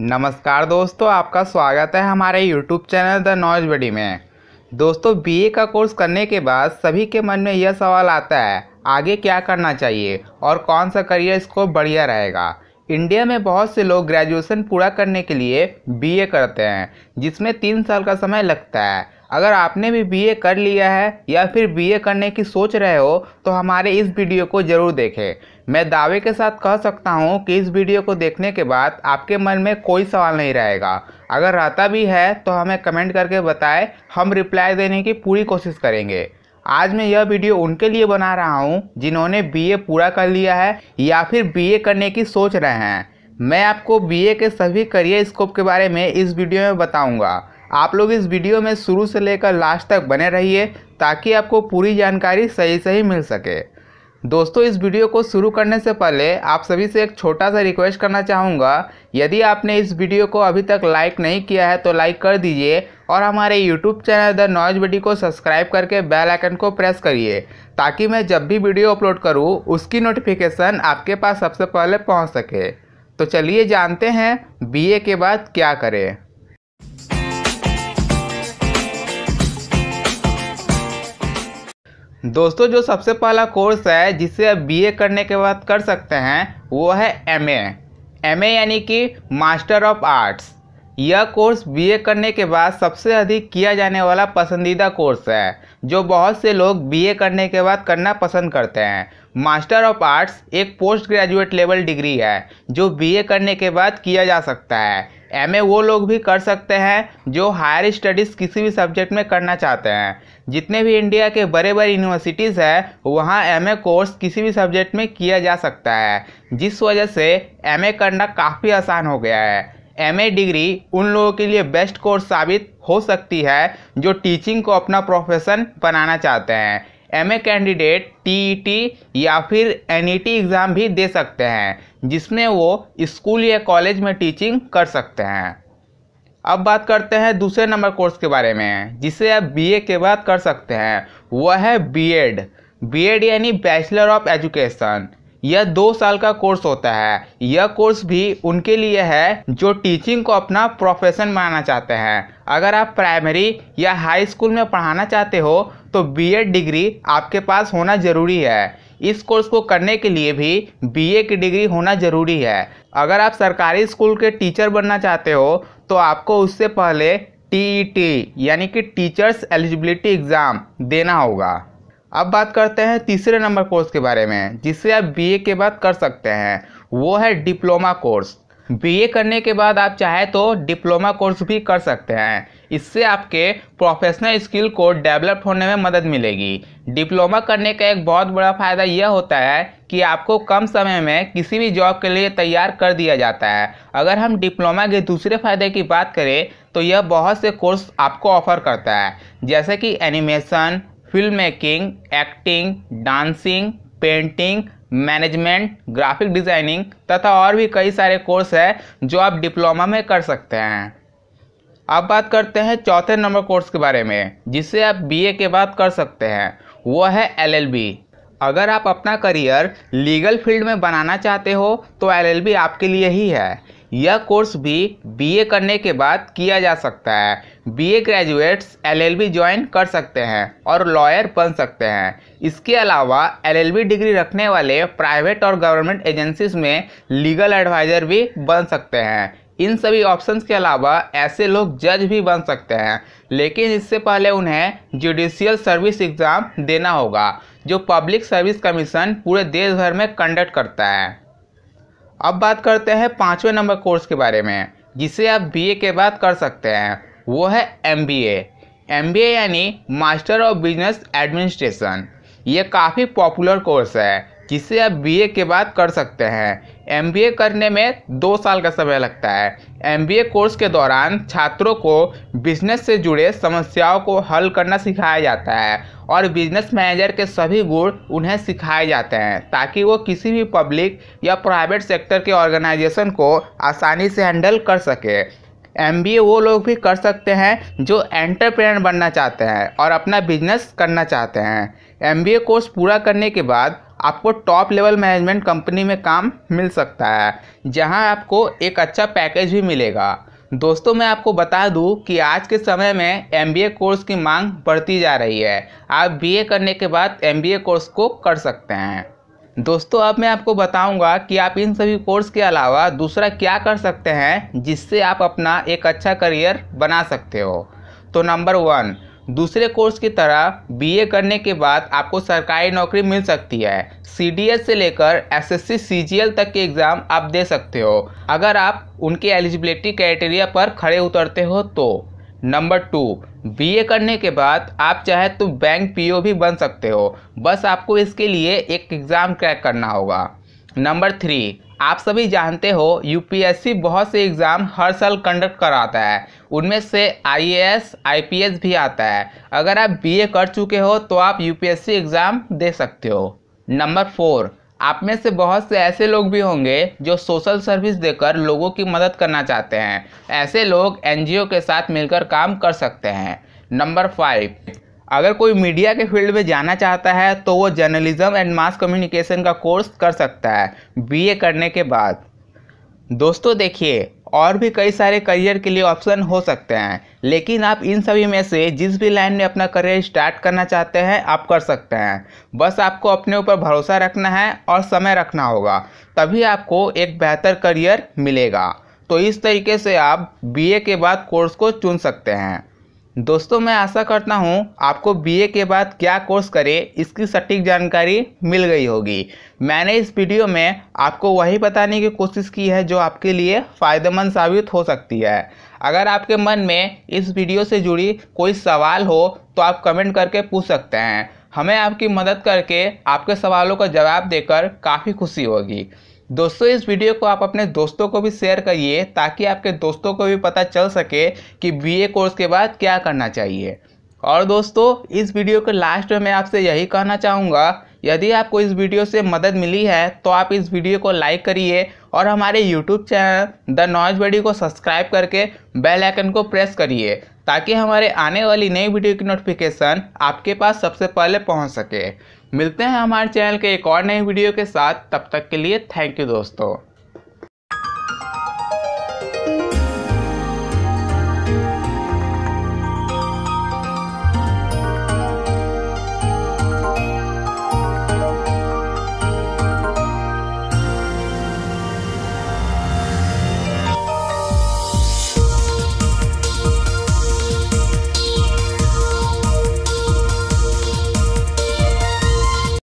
नमस्कार दोस्तों आपका स्वागत है हमारे YouTube channel the knowledge buddy में दोस्तों बीए का कोर्स करने के बाद सभी के मन में यह सवाल आता है आगे क्या करना चाहिए और कौन सा करियर स्कोप बढ़िया रहेगा इंडिया में बहुत से लोग ग्रेजुएशन पूरा करने के लिए बी करते हैं जिसमें तीन साल का समय लगता है अगर आपने भी बी कर लिया है या फिर बी करने की सोच रहे हो तो हमारे इस वीडियो को ज़रूर देखें मैं दावे के साथ कह सकता हूँ कि इस वीडियो को देखने के बाद आपके मन में कोई सवाल नहीं रहेगा अगर रहता भी है तो हमें कमेंट करके बताएं हम रिप्लाई देने की पूरी कोशिश करेंगे आज मैं यह वीडियो उनके लिए बना रहा हूँ जिन्होंने बीए पूरा कर लिया है या फिर बीए करने की सोच रहे हैं मैं आपको बीए के सभी करियर स्कोप के बारे में इस वीडियो में बताऊँगा आप लोग इस वीडियो में शुरू से लेकर लास्ट तक बने रहिए ताकि आपको पूरी जानकारी सही सही मिल सके दोस्तों इस वीडियो को शुरू करने से पहले आप सभी से एक छोटा सा रिक्वेस्ट करना चाहूँगा यदि आपने इस वीडियो को अभी तक लाइक नहीं किया है तो लाइक कर दीजिए और हमारे YouTube channel the noise buddy को सब्सक्राइब करके बेल आइकन को प्रेस करिए ताकि मैं जब भी वीडियो अपलोड करूँ उसकी नोटिफिकेशन आपके पास सबसे पहले पहुँच सके तो चलिए जानते हैं बी के बाद क्या करें दोस्तों जो सबसे पहला कोर्स है जिसे आप बीए करने के बाद कर सकते हैं वो है एमए एमए यानी कि मास्टर ऑफ आर्ट्स यह कोर्स बीए करने के बाद सबसे अधिक किया जाने वाला पसंदीदा कोर्स है जो बहुत से लोग बीए करने के बाद करना पसंद करते हैं मास्टर ऑफ आर्ट्स एक पोस्ट ग्रेजुएट लेवल डिग्री है जो बीए करने के बाद किया जा सकता है एम वो लोग भी कर सकते हैं जो हायर स्टडीज़ किसी भी सब्जेक्ट में करना चाहते हैं जितने भी इंडिया के बड़े बड़े यूनिवर्सिटीज़ हैं वहाँ एम कोर्स किसी भी सब्जेक्ट में किया जा सकता है जिस वजह से एम करना काफ़ी आसान हो गया है एम डिग्री उन लोगों के लिए बेस्ट कोर्स साबित हो सकती है जो टीचिंग को अपना प्रोफेशन बनाना चाहते हैं एम ए कैंडिडेट टी या फिर टी एग्ज़ाम e भी दे सकते हैं जिसमें वो स्कूल या कॉलेज में टीचिंग कर सकते हैं अब बात करते हैं दूसरे नंबर कोर्स के बारे में जिसे आप बीए के बाद कर सकते हैं वह है बीएड बीएड e e यानी बैचलर ऑफ एजुकेशन यह दो साल का कोर्स होता है यह कोर्स भी उनके लिए है जो टीचिंग को अपना प्रोफेशन मानना चाहते हैं अगर आप प्राइमरी या हाई स्कूल में पढ़ाना चाहते हो तो बीएड डिग्री आपके पास होना ज़रूरी है इस कोर्स को करने के लिए भी बीए की डिग्री होना ज़रूरी है अगर आप सरकारी स्कूल के टीचर बनना चाहते हो तो आपको उससे पहले टी e यानी कि टीचर्स एलिजिबिलिटी एग्ज़ाम देना होगा अब बात करते हैं तीसरे नंबर कोर्स के बारे में जिसे आप बीए के बाद कर सकते हैं वो है डिप्लोमा कोर्स बीए करने के बाद आप चाहे तो डिप्लोमा कोर्स भी कर सकते हैं इससे आपके प्रोफेशनल स्किल को डेवलप होने में मदद मिलेगी डिप्लोमा करने का एक बहुत बड़ा फ़ायदा यह होता है कि आपको कम समय में किसी भी जॉब के लिए तैयार कर दिया जाता है अगर हम डिप्लोमा के दूसरे फ़ायदे की बात करें तो यह बहुत से कोर्स आपको ऑफर करता है जैसे कि animation film making acting dancing painting management graphic designing तथा और भी कई सारे कोर्स है जो आप डिप्लोमा में कर सकते हैं अब बात करते हैं चौथे नंबर कोर्स के बारे में जिसे आप बीए के बाद कर सकते हैं वो है एलएलबी अगर आप अपना करियर लीगल फील्ड में बनाना चाहते हो तो एलएलबी आपके लिए ही है यह कोर्स भी बीए करने के बाद किया जा सकता है बीए ग्रेजुएट्स एलएलबी ज्वाइन कर सकते हैं और लॉयर बन सकते हैं इसके अलावा एलएलबी डिग्री रखने वाले प्राइवेट और गवर्नमेंट एजेंसीज में लीगल एडवाइज़र भी बन सकते हैं इन सभी ऑप्शंस के अलावा ऐसे लोग जज भी बन सकते हैं लेकिन इससे पहले उन्हें जुडिशियल सर्विस एग्ज़ाम देना होगा जो पब्लिक सर्विस कमीशन पूरे देश भर में कंडक्ट करता है अब बात करते हैं पाँचवें नंबर कोर्स के बारे में जिसे आप बीए के बाद कर सकते हैं वो है एम बी यानी मास्टर ऑफ बिजनेस एडमिनिस्ट्रेशन ये काफ़ी पॉपुलर कोर्स है जिसे आप बीए के बाद कर सकते हैं एमबीए करने में दो साल का समय लगता है एमबीए कोर्स के दौरान छात्रों को बिजनेस से जुड़े समस्याओं को हल करना सिखाया जाता है और बिजनेस मैनेजर के सभी गुण उन्हें सिखाए जाते हैं ताकि वो किसी भी पब्लिक या प्राइवेट सेक्टर के ऑर्गेनाइजेशन को आसानी से हैंडल कर सके एम वो लोग भी कर सकते हैं जो एंटरप्रेनर बनना चाहते हैं और अपना बिजनेस करना चाहते हैं एम कोर्स पूरा करने के बाद आपको टॉप लेवल मैनेजमेंट कंपनी में काम मिल सकता है जहां आपको एक अच्छा पैकेज भी मिलेगा दोस्तों मैं आपको बता दूं कि आज के समय में एम कोर्स की मांग बढ़ती जा रही है आप बी करने के बाद एम कोर्स को कर सकते हैं दोस्तों अब मैं आपको बताऊंगा कि आप इन सभी कोर्स के अलावा दूसरा क्या कर सकते हैं जिससे आप अपना एक अच्छा करियर बना सकते हो तो नंबर वन दूसरे कोर्स की तरह बीए करने के बाद आपको सरकारी नौकरी मिल सकती है सीडीएस से लेकर एसएससी सीजीएल तक के एग्ज़ाम आप दे सकते हो अगर आप उनके एलिजिबिलिटी क्राइटेरिया पर खड़े उतरते हो तो नंबर टू बीए करने के बाद आप चाहे तो बैंक पीओ भी बन सकते हो बस आपको इसके लिए एक एग्ज़ाम क्रैक करना होगा नंबर थ्री आप सभी जानते हो यूपीएससी बहुत से एग्ज़ाम हर साल कंडक्ट कराता है उनमें से आईएएस, आईपीएस भी आता है अगर आप बीए कर चुके हो तो आप यूपीएससी एग्ज़ाम दे सकते हो नंबर फोर आप में से बहुत से ऐसे लोग भी होंगे जो सोशल सर्विस देकर लोगों की मदद करना चाहते हैं ऐसे लोग एनजीओ के साथ मिलकर काम कर सकते हैं नंबर फाइव अगर कोई मीडिया के फील्ड में जाना चाहता है तो वो जर्नलिज्म एंड मास कम्युनिकेशन का कोर्स कर सकता है बीए करने के बाद दोस्तों देखिए और भी कई सारे करियर के लिए ऑप्शन हो सकते हैं लेकिन आप इन सभी में से जिस भी लाइन में अपना करियर स्टार्ट करना चाहते हैं आप कर सकते हैं बस आपको अपने ऊपर भरोसा रखना है और समय रखना होगा तभी आपको एक बेहतर करियर मिलेगा तो इस तरीके से आप बीए के बाद कोर्स को चुन सकते हैं दोस्तों मैं आशा करता हूँ आपको बीए के बाद क्या कोर्स करें इसकी सटीक जानकारी मिल गई होगी मैंने इस वीडियो में आपको वही बताने की कोशिश की है जो आपके लिए फ़ायदेमंद साबित हो सकती है अगर आपके मन में इस वीडियो से जुड़ी कोई सवाल हो तो आप कमेंट करके पूछ सकते हैं हमें आपकी मदद करके आपके सवालों का जवाब देकर काफ़ी खुशी होगी दोस्तों इस वीडियो को आप अपने दोस्तों को भी शेयर करिए ताकि आपके दोस्तों को भी पता चल सके कि बीए कोर्स के बाद क्या करना चाहिए और दोस्तों इस वीडियो के लास्ट में मैं आपसे यही कहना चाहूँगा यदि आपको इस वीडियो से मदद मिली है तो आप इस वीडियो को लाइक करिए और हमारे YouTube channel the noise buddy को सब्सक्राइब करके बेल आइकन को प्रेस करिए ताकि हमारे आने वाली नई वीडियो की नोटिफिकेशन आपके पास सबसे पहले पहुंच सके मिलते हैं हमारे चैनल के एक और नए वीडियो के साथ तब तक के लिए थैंक यू दोस्तों